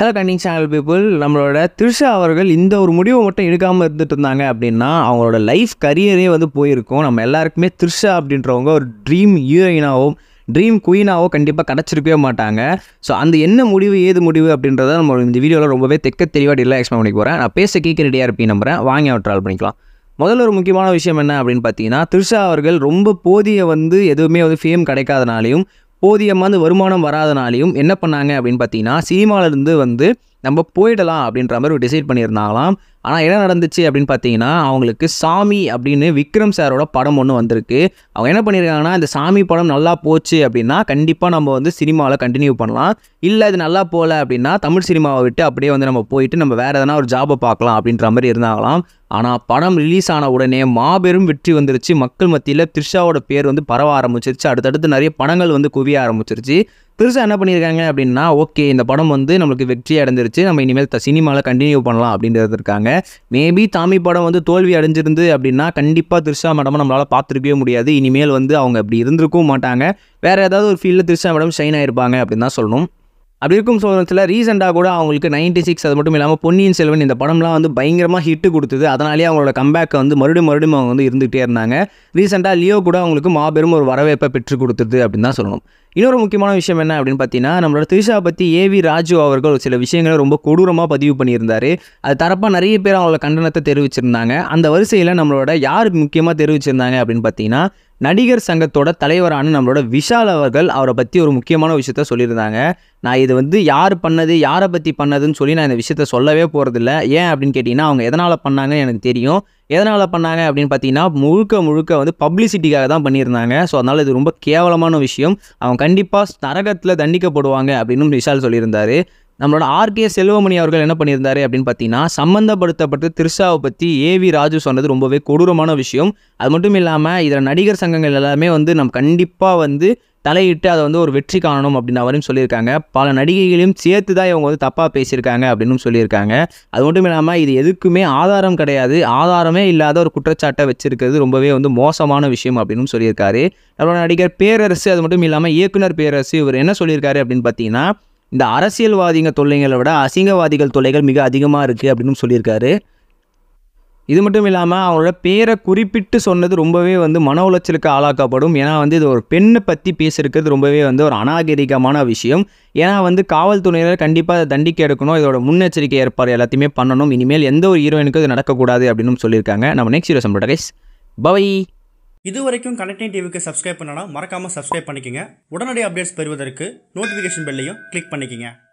hello கண்டிங் channel people நம்மளோட திருஷா அவர்கள் இந்த ஒரு முடிவை மட்டும் எடுக்காமல் இருந்துட்டு இருந்தாங்க அப்படின்னா அவங்களோட லைஃப் கரியரே வந்து போயிருக்கும் நம்ம எல்லாருக்குமே திருஷா அப்படின்றவங்க ஒரு ட்ரீம் ஹீரோயினாகவும் ட்ரீம் குயினாவோ கண்டிப்பாக கிடச்சிருக்கவே மாட்டாங்க ஸோ அந்த என்ன முடிவு ஏது முடிவு அப்படின்றத நம்ம இந்த வீடியோவில் ரொம்பவே தெக்க தெளிவாக டீலாக எக்ஸ்பிளைன் பண்ணி போகிறேன் நான் பேச கேட்க ரெடியாக இருப்பேன் நம்புறேன் வாங்கி அவர் ட்ரால் பண்ணிக்கலாம் முதல்ல ஒரு முக்கியமான விஷயம் என்ன அப்படின்னு பார்த்தீங்கன்னா திருஷா அவர்கள் ரொம்ப போதிய வந்து எதுவுமே வந்து ஃபேம் கிடைக்காதனாலையும் போதிய வருமானம் வராதனாலையும் என்ன பண்ணாங்க அப்படின்னு பார்த்தீங்கன்னா சினிமாவிலேருந்து வந்து நம்ம போயிடலாம் அப்படின்ற மாதிரி ஒரு டிசைட் பண்ணியிருந்தாங்களாம் ஆனால் என்ன நடந்துச்சு அப்படின்னு பார்த்தீங்கன்னா அவங்களுக்கு சாமி அப்படின்னு விக்ரம் சாரோட படம் ஒன்று வந்திருக்கு அவங்க என்ன பண்ணியிருக்காங்கன்னா இந்த சாமி படம் நல்லா போச்சு அப்படின்னா கண்டிப்பாக நம்ம வந்து சினிமாவில் கண்டினியூ பண்ணலாம் இல்லை இது நல்லா போகல அப்படின்னா தமிழ் சினிமாவை விட்டு அப்படியே வந்து நம்ம போயிட்டு நம்ம வேறு எதனா ஒரு ஜாபை பார்க்கலாம் அப்படின்ற மாதிரி இருந்தாங்களாம் ஆனால் படம் ரிலீஸ் ஆன உடனே மாபெரும் வெற்றி வந்துருச்சு மக்கள் மத்தியில் த்ரிஷாவோட பேர் வந்து பரவ ஆரம்பிச்சிருச்சு அடுத்தடுத்து நிறைய படங்கள் வந்து குவிய ஆரம்பிச்சிருச்சு பெருசாக என்ன பண்ணியிருக்காங்க அப்படின்னா ஓகே இந்த படம் வந்து நம்மளுக்கு வெற்றி அடைஞ்சிருச்சு நம்ம இனிமேல் சினிமாவில் கண்டினியூ பண்ணலாம் அப்படின்றது இருக்காங்க மேபி தாமி படம் வந்து தோல்வி அடைஞ்சிருந்து அப்படின்னா கண்டிப்பாக திரிஷா மேடம் நம்மளால் பார்த்துருக்கவே முடியாது இனிமேல் வந்து அவங்க அப்படி இருந்திருக்கவும் மாட்டாங்க வேறு ஏதாவது ஒரு ஃபீல்டில் திரிஷா மேடம் ஷைன் ஆகிருப்பாங்க அப்படின்னு தான் சொல்லணும் அப்படி இருக்கும் சோழத்தில் ரீசெண்டாக கூட அவங்களுக்கு நைன்டி சிக்ஸ் அது மட்டும் இல்லாமல் பொன்னியின் செல்வன் இந்த படம்லாம் வந்து பயங்கரமாக ஹிட்டு கொடுத்தது அதனாலேயே அவங்களோட கம்பேக்கை வந்து மறுபடியும் மறுபடியும் அவங்க வந்து இருந்துகிட்டே இருந்தாங்க ரீசெண்டாக லியோ கூட அவங்களுக்கு மாபெரும் ஒரு வரவேற்பை பெற்றுக் கொடுத்துருது அப்படின்னு தான் சொல்லணும் இன்னொரு முக்கியமான விஷயம் என்ன அப்படின்னு பார்த்தீங்கன்னா நம்மளோட திருஷா பற்றி ஏவி ராஜு அவர்கள் சில விஷயங்களை ரொம்ப கொடூரமாக பதிவு பண்ணியிருந்தார் அது தரப்பாக நிறைய பேர் அவங்களோட கண்டனத்தை தெரிவிச்சிருந்தாங்க அந்த வரிசையில் நம்மளோட யார் முக்கியமாக தெரிவிச்சிருந்தாங்க அப்படின்னு பார்த்தீங்கன்னா நடிகர் சங்கத்தோட தலைவரான நம்மளோட விஷால் அவர்கள் அவரை பற்றி ஒரு முக்கியமான விஷயத்த சொல்லியிருந்தாங்க நான் இது வந்து யார் பண்ணது யாரை பற்றி பண்ணதுன்னு சொல்லி நான் இந்த விஷயத்த சொல்லவே போகிறதில்ல ஏன் அப்படின்னு கேட்டிங்கன்னா அவங்க எதனால் பண்ணாங்கன்னு எனக்கு தெரியும் எதனால் பண்ணாங்க அப்படின்னு பார்த்தீங்கன்னா முழுக்க முழுக்க வந்து பப்ளிசிட்டிக்காக தான் பண்ணியிருந்தாங்க ஸோ அதனால் இது ரொம்ப கேவலமான விஷயம் அவன் கண்டிப்பாக தரகத்தில் தண்டிக்கப்படுவாங்க அப்படின்னு விஷால் சொல்லியிருந்தார் நம்மளோட ஆர்கே செல்வமணி அவர்கள் என்ன பண்ணியிருந்தாரு அப்படின்னு பார்த்தீங்கன்னா சம்மந்தப்படுத்தப்பட்டு திருஷாவை பற்றி ஏவி ராஜு சொன்னது ரொம்பவே கொடூரமான விஷயம் அது மட்டும் இல்லாமல் இதில் நடிகர் சங்கங்கள் எல்லாமே வந்து நம்ம கண்டிப்பாக வந்து தலையிட்டு அதை வந்து ஒரு வெற்றி காணணும் அப்படின்னு அவரும் சொல்லியிருக்காங்க பல நடிகைகளையும் சேர்த்து தான் இவங்க வந்து தப்பாக பேசியிருக்காங்க அப்படின்னு சொல்லியிருக்காங்க அது மட்டும் இல்லாமல் இது எதுக்குமே ஆதாரம் கிடையாது ஆதாரமே இல்லாத ஒரு குற்றச்சாட்டை வச்சிருக்கிறது ரொம்பவே வந்து மோசமான விஷயம் அப்படின்னு சொல்லியிருக்காரு நம்மளோட நடிகர் பேரரசு அது மட்டும் இல்லாமல் இயக்குனர் பேரரசு இவர் என்ன சொல்லியிருக்காரு அப்படின்னு பார்த்தீங்கன்னா இந்த அரசியல்வாதிங்க தொல்லைங்களை விட அசிங்கவாதிகள் தொல்லைகள் மிக அதிகமாக இருக்குது அப்படின்னு சொல்லியிருக்காரு இது மட்டும் இல்லாமல் அவங்களோட பேரை குறிப்பிட்டு சொன்னது ரொம்பவே வந்து மன உளைச்சலுக்கு ஆளாக்கப்படும் ஏன்னா வந்து இது ஒரு பெண்ணை பற்றி பேசியிருக்கிறது ரொம்பவே வந்து ஒரு அநாகரிகமான விஷயம் ஏன்னா வந்து காவல்துறையினர் கண்டிப்பாக அதை தண்டிக்க எடுக்கணும் இதோட முன்னெச்சரிக்கை ஏற்பாடு எல்லாத்தையுமே பண்ணணும் இனிமேல் எந்த ஒரு ஹீரோயினுக்கும் இது நடக்கக்கூடாது அப்படின்னு சொல்லியிருக்காங்க நம்ம நெக்ஸ்ட் ஹீரோ சொல்லிட்டு கைஸ் பவை இது வரைக்கும் கனெக்டிங் டிவிக்கு சப்ஸ்கிரைப் பண்ணனா மறக்காமல் சப்ஸ்கிரைப் பண்ணிக்கோங்க உடனடி அப்டேட்ஸ் பெறுவதற்கு நோட்டிஃபிகேஷன் பெல்லையும் கிளிக் பண்ணிக்கோங்க